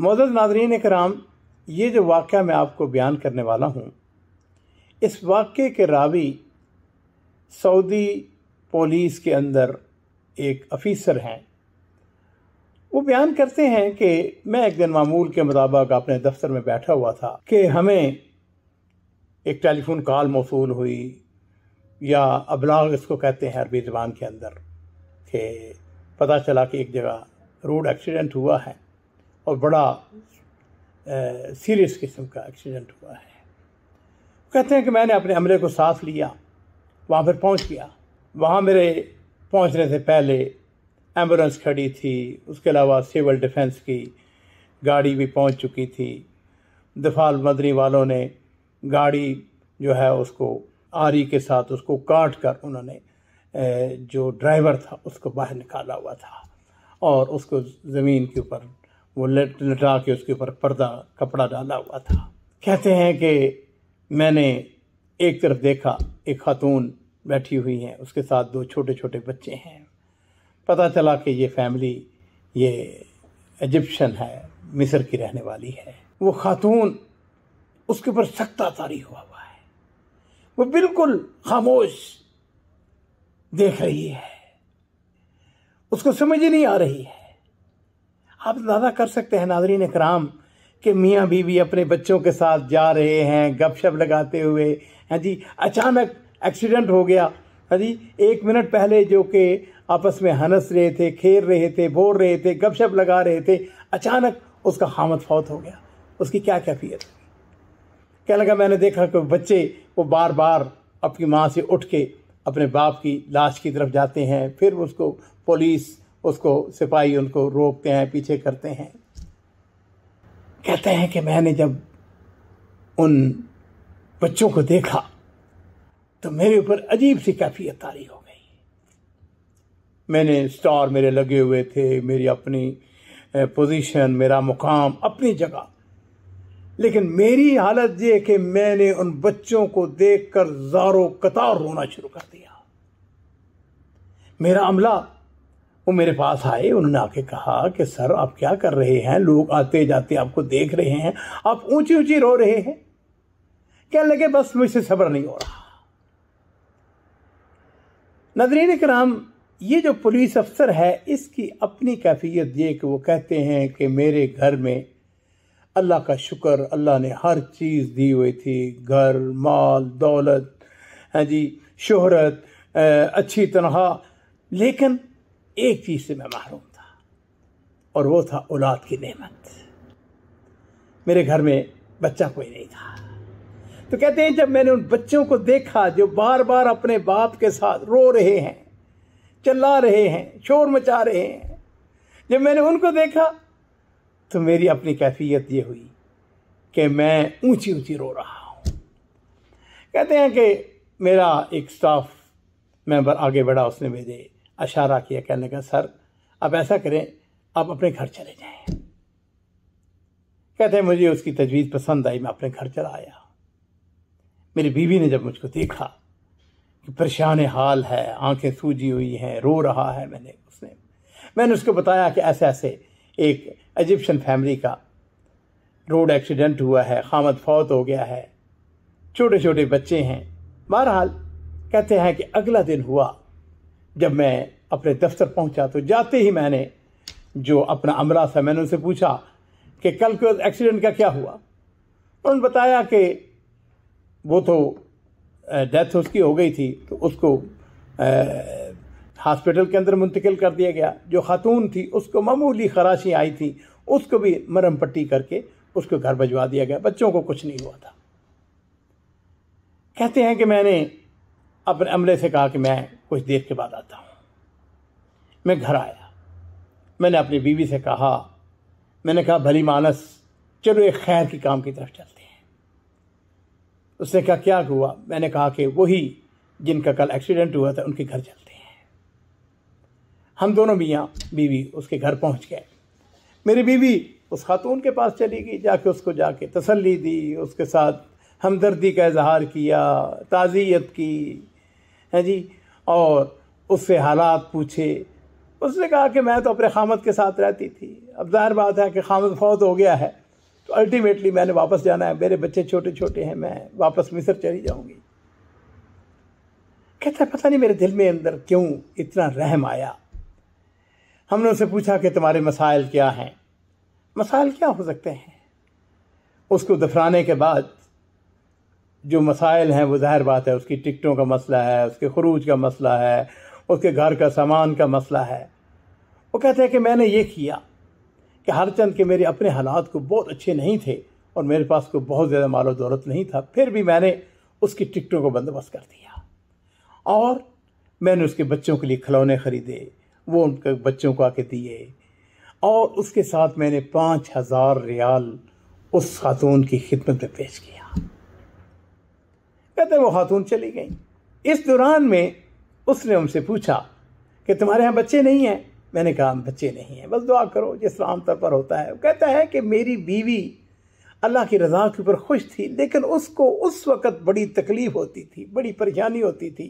मौजद नाजरीन कराम ये जो वाक़ मैं आपको बयान करने वाला हूँ इस वाक़े के रावी सऊदी पुलिस के अंदर एक अफ़ीसर हैं वो बयान करते हैं कि मैं एक दिन मामूल के मुताबिक अपने दफ्तर में बैठा हुआ था कि हमें एक टेलीफोन कॉल मौसू हुई या अबलाग इसको कहते हैं अरबी ज़बान के अंदर कि पता चला कि एक जगह रोड एक्सीडेंट हुआ है और बड़ा सीरियस किस्म का एक्सीडेंट हुआ है कहते हैं कि मैंने अपने हमले को साफ लिया वहाँ पर पहुँच गया वहाँ मेरे पहुँचने से पहले एम्बुलेंस खड़ी थी उसके अलावा सिविल डिफेंस की गाड़ी भी पहुँच चुकी थी दफाल मदनी वालों ने गाड़ी जो है उसको आरी के साथ उसको काट कर उन्होंने जो ड्राइवर था उसको बाहर निकाला हुआ था और उसको ज़मीन के ऊपर वो लट लटा के उसके ऊपर पर्दा कपड़ा डाला हुआ था कहते हैं कि मैंने एक तरफ देखा एक खातून बैठी हुई हैं उसके साथ दो छोटे छोटे बच्चे हैं पता चला कि ये फैमिली ये इजिप्शन है मिस्र की रहने वाली है वो खातून उसके ऊपर सख्त आतारी हुआ हुआ है वो बिल्कुल खामोश देख रही है उसको समझ ही नहीं आ रही है आप अंदाज़ा कर सकते हैं नाजरीन कराम कि मियाँ बीवी अपने बच्चों के साथ जा रहे हैं गपशप लगाते हुए हैं हाँ जी अचानक एक्सीडेंट हो गया है हाँ जी एक मिनट पहले जो कि आपस में हंस रहे थे खेल रहे थे बोल रहे थे गपशप लगा रहे थे अचानक उसका हामद फौत हो गया उसकी क्या कैफियत कह लगा मैंने देखा कि बच्चे वो बार बार अपनी माँ से उठ के अपने बाप की लाश की तरफ जाते हैं फिर उसको पुलिस उसको सिपाही उनको रोकते हैं पीछे करते हैं कहते हैं कि मैंने जब उन बच्चों को देखा तो मेरे ऊपर अजीब सी कैफियत तारी हो गई मैंने स्टार मेरे लगे हुए थे मेरी अपनी पोजीशन मेरा मुकाम अपनी जगह लेकिन मेरी हालत ये कि मैंने उन बच्चों को देखकर जारो कतार रोना शुरू कर दिया मेरा अमला वो मेरे पास आए उन्होंने आके कहा कि सर आप क्या कर रहे हैं लोग आते जाते आपको देख रहे हैं आप ऊंची ऊंची रो रहे हैं कहने लगे बस मुझसे सब्र नहीं हो रहा नदरीन कराम ये जो पुलिस अफसर है इसकी अपनी कैफियत ये कि वो कहते हैं कि मेरे घर में अल्लाह का शुक्र अल्लाह ने हर चीज़ दी हुई थी घर माल दौलत है हाँ जी शोहरत अच्छी तनख्वाह लेकिन एक चीज़ से मैं महरूम था और वो था औलाद की नेमत मेरे घर में बच्चा कोई नहीं था तो कहते हैं जब मैंने उन बच्चों को देखा जो बार बार अपने बाप के साथ रो रहे हैं चिल्ला रहे हैं शोर मचा रहे हैं जब मैंने उनको देखा तो मेरी अपनी कैफियत ये हुई कि मैं ऊंची ऊंची रो रहा हूँ कहते हैं कि मेरा एक स्टाफ मेंबर आगे बढ़ा उसने मेरे इशारा किया कहने का सर अब ऐसा करें आप अपने घर चले जाएं कहते हैं मुझे उसकी तजवीज़ पसंद आई मैं अपने घर चला आया मेरी बीवी ने जब मुझको देखा कि परेशान हाल है आंखें सूजी हुई हैं रो रहा है मैंने उसने मैंने उसको बताया कि ऐसे ऐसे एक इजिप्शियन फैमिली का रोड एक्सीडेंट हुआ है खामद फौत हो गया है छोटे छोटे बच्चे हैं बहरहाल कहते हैं कि अगला दिन हुआ जब मैं अपने दफ्तर पहुंचा तो जाते ही मैंने जो अपना अमला था मैंने उनसे पूछा कि कल के एक्सीडेंट का क्या हुआ उन्होंने बताया कि वो तो डेथ तो उसकी हो गई थी तो उसको हॉस्पिटल के अंदर मुंतकिल कर दिया गया जो खातून थी उसको मामूली खराशी आई थी उसको भी मरम पट्टी करके उसको घर भिजवा दिया गया बच्चों को कुछ नहीं हुआ था कहते हैं कि मैंने अपने अमले से कहा कि मैं कुछ देर के बाद आता हूँ मैं घर आया मैंने अपनी बीवी से कहा मैंने कहा भली मानस चलो एक खैर के काम की तरफ चलते हैं उसने कहा क्या हुआ मैंने कहा कि वही जिनका कल एक्सीडेंट हुआ था उनके घर चलते हैं हम दोनों मियाँ बीवी उसके घर पहुँच गए मेरी बीवी उस खातून के पास चली गई जाके उसको जाके तसल्ली दी उसके साथ हमदर्दी का इजहार किया ताज़ियत की है हाँ जी और उससे हालात पूछे उसने कहा कि मैं तो अपने खामद के साथ रहती थी अब जाहिर बात है कि खामत फौत हो गया है तो अल्टीमेटली मैंने वापस जाना है मेरे बच्चे छोटे छोटे हैं मैं वापस मिस्र चली जाऊँगी कहता है पता नहीं मेरे दिल में अंदर क्यों इतना रहम आया हमने उसे पूछा कि तुम्हारे मसाइल क्या हैं मसाइल क्या हो सकते हैं उसको दफराने के बाद जो मसाइल हैं वो ज़ाहिर बात है उसकी टिकटों का मसला है उसके खरूज का मसला है उसके घर का सामान का मसला है वो कहते हैं कि मैंने ये किया कि हर चंद के मेरे अपने हालात को बहुत अच्छे नहीं थे और मेरे पास कोई बहुत ज़्यादा मालो दौलत नहीं था फिर भी मैंने उसकी टिकटों को बंदोबस्त कर दिया और मैंने उसके बच्चों के लिए खिलौने ख़रीदे वो उनके बच्चों को आके दिए और उसके साथ मैंने पाँच हज़ार रियाल उस खातून की खिदमत में पेश किया कहते वो खातून चली गई इस दौरान में उसने उनसे पूछा कि तुम्हारे यहाँ बच्चे नहीं हैं मैंने कहा बच्चे नहीं हैं बस दुआ करो जिस आम तौर पर होता है वो कहता है कि मेरी बीवी अल्लाह की रजा के ऊपर खुश थी लेकिन उसको उस वक़्त बड़ी तकलीफ़ होती थी बड़ी परेशानी होती थी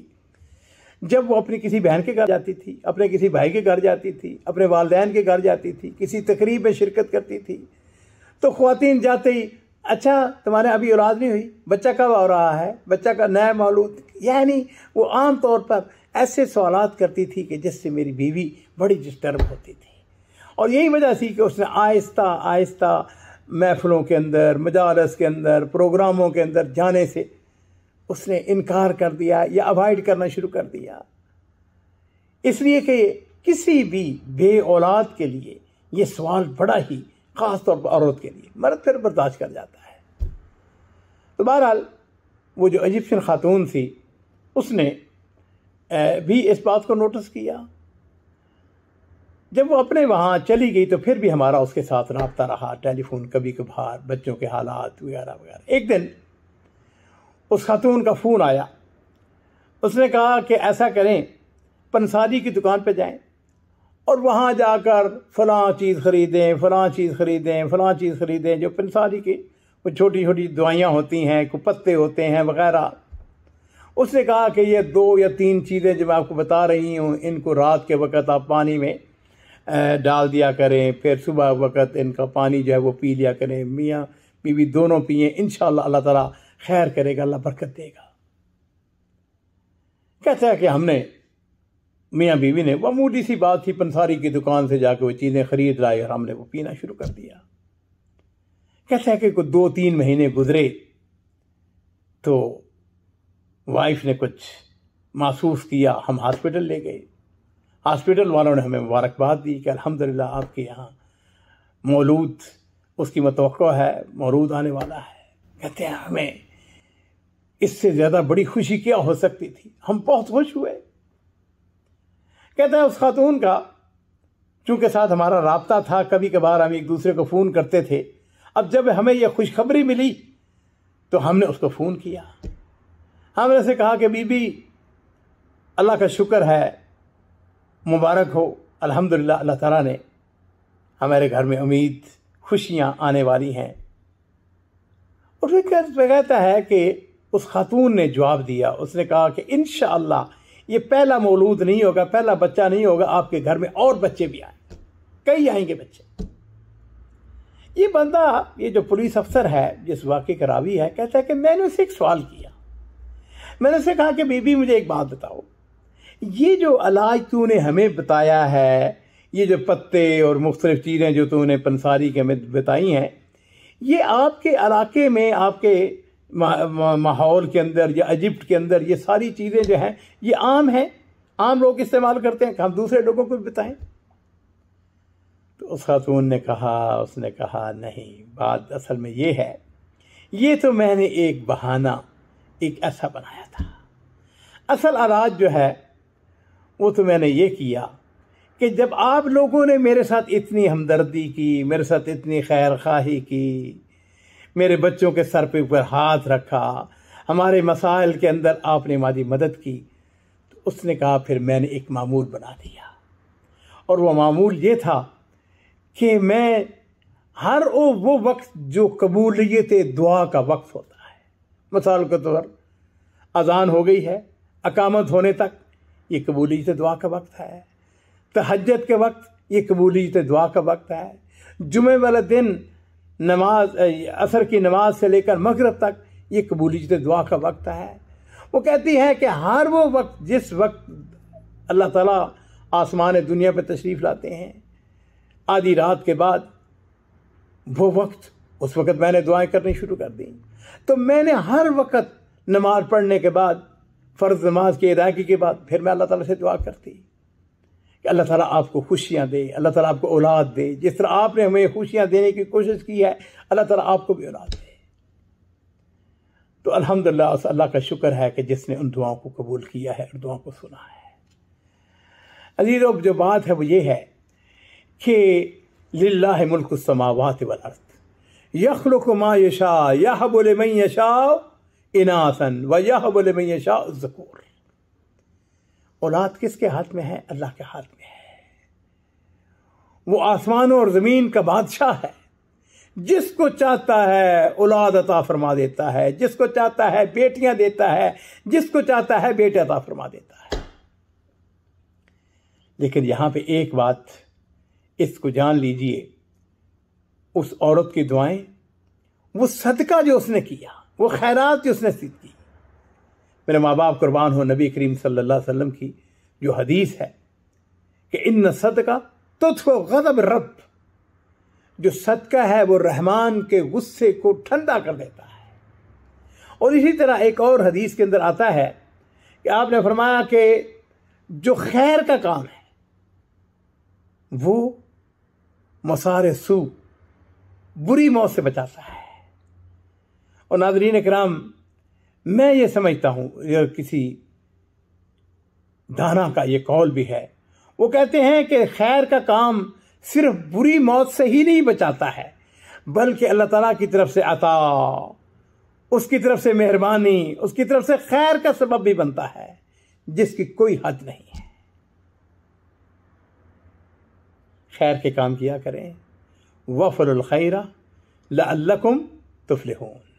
जब वो अपनी किसी बहन के घर जाती थी अपने किसी भाई के घर जाती थी अपने वालदेन के घर जाती थी किसी तकरीब में शिरकत करती थी तो खुवान जाते ही अच्छा तुम्हारे अभी औलाद नहीं हुई बच्चा कब आ रहा है बच्चा का नया मौलूद यानी वो आम तौर पर ऐसे सवाल करती थी कि जिससे मेरी बीवी बड़ी डिस्टर्ब होती थी और यही वजह थी कि उसने आहिस्ता आहिस्ता महफलों के अंदर मजारस के अंदर प्रोग्रामों के अंदर जाने से उसने इनकार कर दिया या अवॉइड करना शुरू कर दिया इसलिए कि किसी भी बे औलाद के लिए ये सवाल बड़ा ही ख़ासतौर पर औरत के लिए मर्द फिर बर्दाश्त कर जाता है तो बहरहाल वो जो इजिप्शियन ख़ातून थी उसने भी इस बात को नोटिस किया जब वो अपने वहाँ चली गई तो फिर भी हमारा उसके साथ रबता रहा टेलीफोन कभी कभार बच्चों के हालात वगैरह वगैरह एक दिन उस खातून का फ़ोन आया उसने कहा कि ऐसा करें पंसारी की दुकान पर जाएं और वहाँ जाकर फलां चीज़ ख़रीदें फला चीज़ ख़रीदें फला चीज़ ख़रीदें जो फिर की वो छोटी छोटी दवाइयाँ होती हैं को पत्ते होते हैं वगैरह उसने कहा कि ये दो या तीन चीज़ें जो मैं आपको बता रही हूँ इनको रात के वक़्त आप पानी में डाल दिया करें फिर सुबह वक़्त इनका पानी जो है वो पी लिया करें मियाँ बीवी दोनों पिए इन अल्लाह ताला खैर करेगा अल्लाह बरकत देगा कहते हैं कि हमने मियाँ बीवी ने मामूली सी बात थी पंसारी की दुकान से जाके वो चीज़ें खरीद लाए और हमने वो पीना शुरू कर दिया कहते हैं कि कुछ दो तीन महीने गुजरे तो वाइफ ने कुछ महसूस किया हम हॉस्पिटल ले गए हॉस्पिटल वालों ने हमें मुबारकबाद दी कि अलहमदिल्ला आपके यहाँ मौलूद उसकी मतव है मौलूद आने वाला है कहते हैं हमें इससे ज़्यादा बड़ी खुशी क्या हो सकती थी हम बहुत खुश हुए कहते हैं उस खातून का चूँकि साथ हमारा रबता था कभी कभार हम एक दूसरे को फ़ोन करते थे अब जब हमें यह खुशखबरी मिली तो हमने उसको फ़ोन किया हमने उसे कहा कि बीबी अल्लाह का शुक्र है मुबारक हो अल्हम्दुलिल्लाह अल्लाह ताला ने हमारे घर में उम्मीद खुशियाँ आने वाली हैं और कहता है कि उस खातून ने जवाब दिया उसने कहा कि इन शह ये पहला मौलूद नहीं होगा पहला बच्चा नहीं होगा आपके घर में और बच्चे भी आए कई आएंगे बच्चे ये बंदा ये जो पुलिस अफसर है जिस वाक्य का रावी है कहता है कि मैंने उसे एक सवाल किया मैंने उसे कहा कि बीबी मुझे एक बात बताओ ये जो अलाज तूने हमें बताया है ये जो पत्ते और मुख्तलिफ चीज़ें जो तूने पंसारी के हमें बताई हैं ये आपके इलाके में आपके माहौल के अंदर या इजिप्ट के अंदर ये सारी चीज़ें जो हैं ये आम हैं आम लोग इस्तेमाल करते हैं हम दूसरे लोगों को भी बताएं तो उस खातून ने कहा उसने कहा नहीं बात असल में ये है ये तो मैंने एक बहाना एक ऐसा बनाया था असल आलाज जो है वो तो मैंने ये किया कि जब आप लोगों ने मेरे साथ इतनी हमदर्दी की मेरे साथ इतनी खैर खाही की मेरे बच्चों के सर पे ऊपर हाथ रखा हमारे मसाइल के अंदर आपने हमारी मदद की तो उसने कहा फिर मैंने एक मामूल बना दिया और वह मामूल ये था कि मैं हर ओ वो वक्त जो कबूलियत दुआ का वक्त होता है मिसाल के तौर अजान हो गई है अकामत होने तक ये से दुआ का वक्त है तहजत के वक्त ये कबूलियत दुआ का वक्त है जुमे वाला दिन नमाज असर की नमाज से लेकर मगरब तक ये कबूलीत दुआ का वक्त है वो कहती है कि हर वो वक्त जिस वक्त अल्लाह ताला आसमान दुनिया पर तशरीफ़ लाते हैं आधी रात के बाद वो वक्त उस वक्त मैंने दुआएं करनी शुरू कर दी तो मैंने हर वक्त नमाज पढ़ने के बाद फ़र्ज़ नमाज की अदायगी के बाद फिर मैं अल्लाह ताला से दुआ करती कि अल्लाह ताला आपको खुशियाँ दे अल्लाह ताला आपको औलाद दे जिस तरह आपने हमें खुशियाँ देने की कोशिश की है अल्लाह ताला आपको भी औलाद दे तो अल्हम्दुलिल्लाह उस अल्लाह का शुक्र है कि जिसने उन दुआओं को कबूल किया है और दुआओं को सुना है अजीज अब जो बात है वो ये है कि लिल्ला मुल्क समावत वर्थ यखलुक मा यशा यह बोले मई यशा इनासन व यह बोले मई यशा जकूर औलाद किसके हाथ में है अल्लाह के हाथ में है वो आसमान और ज़मीन का बादशाह है जिसको चाहता है औलाद अता फरमा देता है जिसको चाहता है बेटियां देता है जिसको चाहता है बेटे अता फरमा देता है लेकिन यहां पे एक बात इसको जान लीजिए उस औरत की दुआएं वो सदका जो उसने किया वो खैरात जो उसने सीख की मेरे माँ बाप कुर्बान हो नबी करीम सल्ला अलैहि वसल्लम की जो हदीस है कि इन सदका तुझको गदब रब जो सदका है वो रहमान के गुस्से को ठंडा कर देता है और इसी तरह एक और हदीस के अंदर आता है कि आपने फरमाया कि जो खैर का काम है वो मसार सू बुरी मौत से बचाता है और नादरीन कराम मैं ये समझता हूँ किसी दाना का ये कौल भी है वो कहते हैं कि खैर का काम सिर्फ बुरी मौत से ही नहीं बचाता है बल्कि अल्लाह ताला की तरफ से अता उसकी तरफ से मेहरबानी उसकी तरफ से खैर का सबब भी बनता है जिसकी कोई हद नहीं है खैर के काम किया करें वफ़रखैरा लकुम लकुम तुफल